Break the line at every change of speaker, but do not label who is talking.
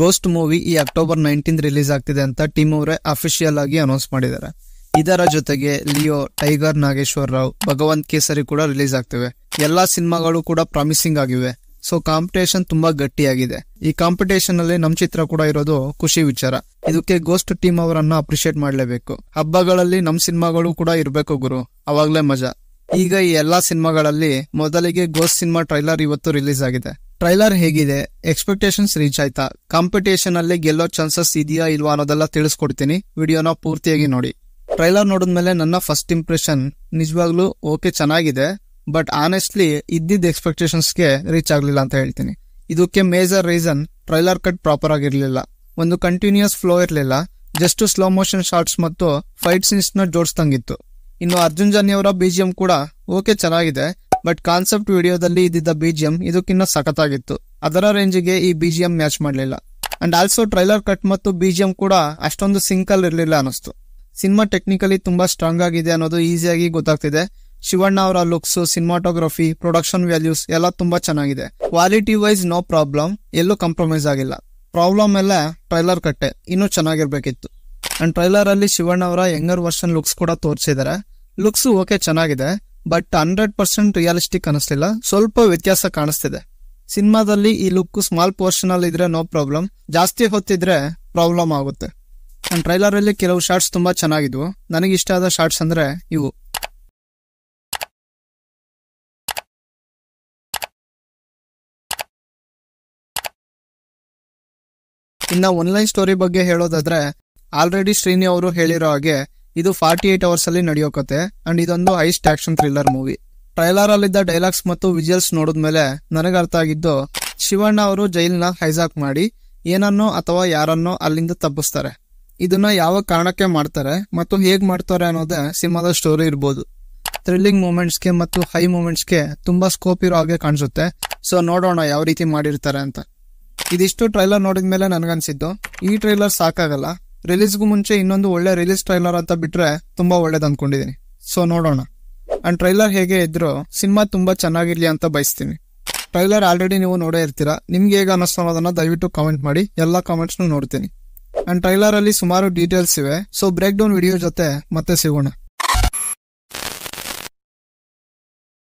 ghost movie ಈ October nineteen release ಆಗ್ತಿದೆ ಅಂತ ಟೀಮ್ ಅವರೇ ಅಫಿಷಿಯಲ್ ಆಗಿ ಅನೌನ್ಸ್ ಮಾಡಿದ್ದಾರೆ ಇದರ ಜೊತೆಗೆ ಲಿಯೋ ಟೈಗರ್ ನಾಗೇಶ್ವರ ರಾವ್ ಭಗವಂತ್ ಕೇಸರಿ ಕೂಡ ರಿಲೀಸ್ ಆಗ್ತಿವೆ ಎಲ್ಲಾ ಸಿನಿಮಾಗಳು ಕೂಡ ಪ್ರಾಮಿಸಿಂಗ್ ಆಗಿವೆ ಸೊ ಕಾಂಪಿಟೇಷನ್ ತುಂಬಾ ಗಟ್ಟಿಯಾಗಿದೆ ಈ ಕಾಂಪಿಟೇಷನ್ ಅಲ್ಲಿ ನಮ್ ಚಿತ್ರ ಕೂಡ ಇರೋದು ಖುಷಿ ವಿಚಾರ ಇದಕ್ಕೆ ಗೋಸ್ಟ್ ಟೀಮ್ ಅವರನ್ನ ಅಪ್ರಿಶಿಯೇಟ್ ಮಾಡಲೇಬೇಕು ಹಬ್ಬಗಳಲ್ಲಿ ನಮ್ ಸಿನಿಮಾಗಳು ಕೂಡ ಇರಬೇಕು ಗುರು ಅವಾಗ್ಲೇ ಮಜಾ ಈಗ ಈ ಎಲ್ಲಾ ಸಿನಿಮಾಗಳಲ್ಲಿ ಮೊದಲಿಗೆ ಗೋಸ್ಟ್ ಸಿನಿಮಾ ಟ್ರೈಲರ್ ಇವತ್ತು ರಿಲೀಸ್ ಆಗಿದೆ ಟ್ರೈಲರ್ ಹೇಗಿದೆ ಎಕ್ಸ್ಪೆಕ್ಟೇಷನ್ಸ್ ರೀಚ್ ಆಯ್ತಾ ಕಾಂಪಿಟೇಷನ್ ಅಲ್ಲಿ ಗೆಲ್ಲೋ ಚಾನ್ಸಸ್ ಇದೆಯಾ ಇಲ್ವಾ ಅನ್ನೋದೆಲ್ಲ ತಿಳಿಸ್ಕೊಡ್ತೀನಿ ವಿಡಿಯೋನ ಪೂರ್ತಿಯಾಗಿ ನೋಡಿ ಟ್ರೈಲರ್ ನೋಡಿದ್ಮೇಲೆ ನನ್ನ ಫಸ್ಟ್ ಇಂಪ್ರೆಷನ್ ನಿಜವಾಗ್ಲೂ ಓಕೆ ಚೆನ್ನಾಗಿದೆ ಬಟ್ ಆನೆಸ್ಟ್ಲಿ ಇದ್ದಿದ್ದ ಎಕ್ಸ್ಪೆಕ್ಟೇಷನ್ಸ್ಗೆ ರೀಚ್ ಆಗ್ಲಿಲ್ಲ ಅಂತ ಹೇಳ್ತೀನಿ ಇದಕ್ಕೆ major reason trailer cut proper ಆಗಿರ್ಲಿಲ್ಲ ಒಂದು ಕಂಟಿನ್ಯೂಸ್ ಫ್ಲೋ ಇರಲಿಲ್ಲ ಜಸ್ಟ್ ಸ್ಲೋ ಮೋಷನ್ ಶಾರ್ಟ್ಸ್ ಮತ್ತು ಫೈಟ್ ಸೀನ್ಸ್ ನ ಜೋಡಿಸ್ದಂಗಿತ್ತು ಇನ್ನು ಅರ್ಜುನ್ ಜನ್ಯ ಅವರ ಬಿಜಿಎಂ ಕೂಡ ಓಕೆ ಚೆನ್ನಾಗಿದೆ ಬಟ್ ಕಾನ್ಸೆಪ್ಟ್ ವಿಡಿಯೋದಲ್ಲಿ ಇದ್ದಿದ್ದ ಬಿಜಿಎಂ ಇದಕ್ಕಿನ್ನ ಸಖತ್ತಾಗಿತ್ತು ಅದರ ರೇಂಜಿಗೆ ಈ ಬಿಜಿಎಂ ಮ್ಯಾಚ್ ಮಾಡಲಿಲ್ಲ ಅಂಡ್ ಆಲ್ಸೋ ಟ್ರೈಲರ್ ಕಟ್ ಮತ್ತು ಬಿಜಿಎಂ ಕೂಡ ಅಷ್ಟೊಂದು ಸಿಂಕಲ್ ಇರಲಿಲ್ಲ ಅನಿಸ್ತು ಸಿನಿಮಾ ಟೆಕ್ನಿಕಲಿ ತುಂಬಾ ಸ್ಟ್ರಾಂಗ್ ಆಗಿದೆ ಅನ್ನೋದು ಈಸಿಯಾಗಿ ಗೊತ್ತಾಗ್ತಿದೆ ಶಿವಣ್ಣ ಅವರ ಲುಕ್ಸ್ ಸಿನಿಮಾಟೋಗ್ರಫಿ ಪ್ರೊಡಕ್ಷನ್ ವ್ಯಾಲ್ಯೂಸ್ ಎಲ್ಲ ತುಂಬಾ ಚೆನ್ನಾಗಿದೆ ಕ್ವಾಲಿಟಿ ವೈಸ್ ನೋ ಪ್ರಾಬ್ಲಮ್ ಎಲ್ಲೂ ಕಾಂಪ್ರಮೈಸ್ ಆಗಿಲ್ಲ ಪ್ರಾಬ್ಲಮ್ ಎಲ್ಲ ಟ್ರೈಲರ್ ಕಟ್ಟೆ ಇನ್ನೂ ಚೆನ್ನಾಗಿರ್ಬೇಕಿತ್ತು ಅಂಡ್ ಟ್ರೈಲರ್ ಅಲ್ಲಿ ಶಿವಣ್ಣ ಅವರ ಯಂಗರ್ ವರ್ಷನ್ ಲುಕ್ಸ್ ಕೂಡ ತೋರಿಸಿದ್ದಾರೆ ಲುಕ್ಸ್ ಓಕೆ ಚೆನ್ನಾಗಿದೆ ಬಟ್ ಹಂಡ್ರೆಡ್ ಪರ್ಸೆಂಟ್ ರಿಯಾಲಿಸ್ಟಿಕ್ ಅನಿಸ್ಲಿಲ್ಲ ಸ್ವಲ್ಪ ವ್ಯತ್ಯಾಸ ಕಾಣಿಸ್ತಿದೆ ಸಿನಿಮಾದಲ್ಲಿ ಈ ಲುಕ್ ಸ್ಮಾಲ್ ಪೋರ್ಷನ್ ಅಲ್ಲಿ ಇದ್ರೆ ನೋ ಪ್ರಾಬ್ಲಮ್ ಜಾಸ್ತಿ ಹೊತ್ತಿದ್ರೆ ಪ್ರಾಬ್ಲಮ್ ಆಗುತ್ತೆ ನನ್ನ ಟ್ರೈಲರ್ ಅಲ್ಲಿ ಕೆಲವು ಶಾರ್ಟ್ಸ್ ತುಂಬಾ ಚೆನ್ನಾಗಿದ್ವು ನನಗೆ ಇಷ್ಟ ಆದ ಶಾರ್ಟ್ಸ್ ಅಂದ್ರೆ ಇವು ಇನ್ನ ಒನ್ಲೈನ್ ಸ್ಟೋರಿ ಬಗ್ಗೆ ಹೇಳೋದಾದ್ರೆ ಆಲ್ರೆಡಿ ಶ್ರೀನಿ ಅವರು ಹೇಳಿರೋ ಹಾಗೆ ಇದು ಫಾರ್ಟಿ ಏಟ್ ಅವರ್ಸ್ ಅಲ್ಲಿ ನಡೆಯೋ ಅಂಡ್ ಇದೊಂದು heist action thriller movie trailer ಅಲ್ಲಿದ್ದ ಡೈಲಾಗ್ಸ್ ಮತ್ತು ವಿಜುವಲ್ಸ್ ನೋಡಿದ್ಮೇಲೆ ನನಗೆ ಅರ್ಥ ಆಗಿದ್ದು ಶಿವಣ್ಣ ಅವರು ಜೈಲ್ನ ಹೈಜಾಕ್ ಮಾಡಿ ಏನನ್ನೋ ಅಥವಾ ಯಾರನ್ನೋ ಅಲ್ಲಿಂದ ತಪ್ಪಿಸ್ತಾರೆ ಇದನ್ನ ಯಾವ ಕಾರಣಕ್ಕೆ ಮಾಡ್ತಾರೆ ಮತ್ತು ಹೇಗ್ ಮಾಡ್ತಾರೆ ಅನ್ನೋದೇ ಸಿನಿಮಾದ ಸ್ಟೋರಿ ಇರ್ಬೋದು ಥ್ರಿಲ್ಲಿಂಗ್ ಮೂಮೆಂಟ್ಸ್ಗೆ ಮತ್ತು ಹೈ ಮೂಮೆಂಟ್ಸ್ಗೆ ತುಂಬಾ ಸ್ಕೋಪ್ ಇರೋ ಹಾಗೆ ಕಾಣಿಸುತ್ತೆ ಸೊ ನೋಡೋಣ ಯಾವ ರೀತಿ ಮಾಡಿರ್ತಾರೆ ಅಂತ ಇದಿಷ್ಟು ಟ್ರೈಲರ್ ನೋಡಿದ ಮೇಲೆ ನನಗನ್ಸಿದ್ದು ಈ ಟ್ರೈಲರ್ ಸಾಕಾಗಲ್ಲ ರಿಲೀಸ್ಗೂ ಮುಂಚೆ ಇನ್ನೊಂದು ಒಳ್ಳೆ ರಿಲೀಸ್ ಟ್ರೈಲರ್ ಅಂತ ಬಿಟ್ರೆ ತುಂಬಾ ಒಳ್ಳೇದು ಅನ್ಕೊಂಡಿದೀನಿ ಸೊ ನೋಡೋಣ ಅಂಡ್ ಟ್ರೈಲರ್ ಹೇಗೆ ಇದ್ರು ಸಿನಿಮಾ ತುಂಬಾ ಚೆನ್ನಾಗಿರ್ಲಿ ಅಂತ ಬಯಸ್ತೀನಿ ಟ್ರೈಲರ್ ಆಲ್ರೆಡಿ ನೀವು ನೋಡೇ ಇರ್ತೀರಾ ನಿಮ್ಗೆ ಹೇಗೆ ಅನ್ನಿಸ್ತು ಅನ್ನೋದನ್ನ ದಯವಿಟ್ಟು ಕಾಮೆಂಟ್ ಮಾಡಿ ಎಲ್ಲಾ ಕಾಮೆಂಟ್ಸ್ನು ನೋಡ್ತೀನಿ ಅಂಡ್ ಟ್ರೈಲರ್ ಅಲ್ಲಿ ಸುಮಾರು ಡೀಟೇಲ್ಸ್ ಇವೆ ಸೊ ಬ್ರೇಕ್ ಡೌನ್ ವಿಡಿಯೋ ಜೊತೆ ಮತ್ತೆ ಸಿಗೋಣ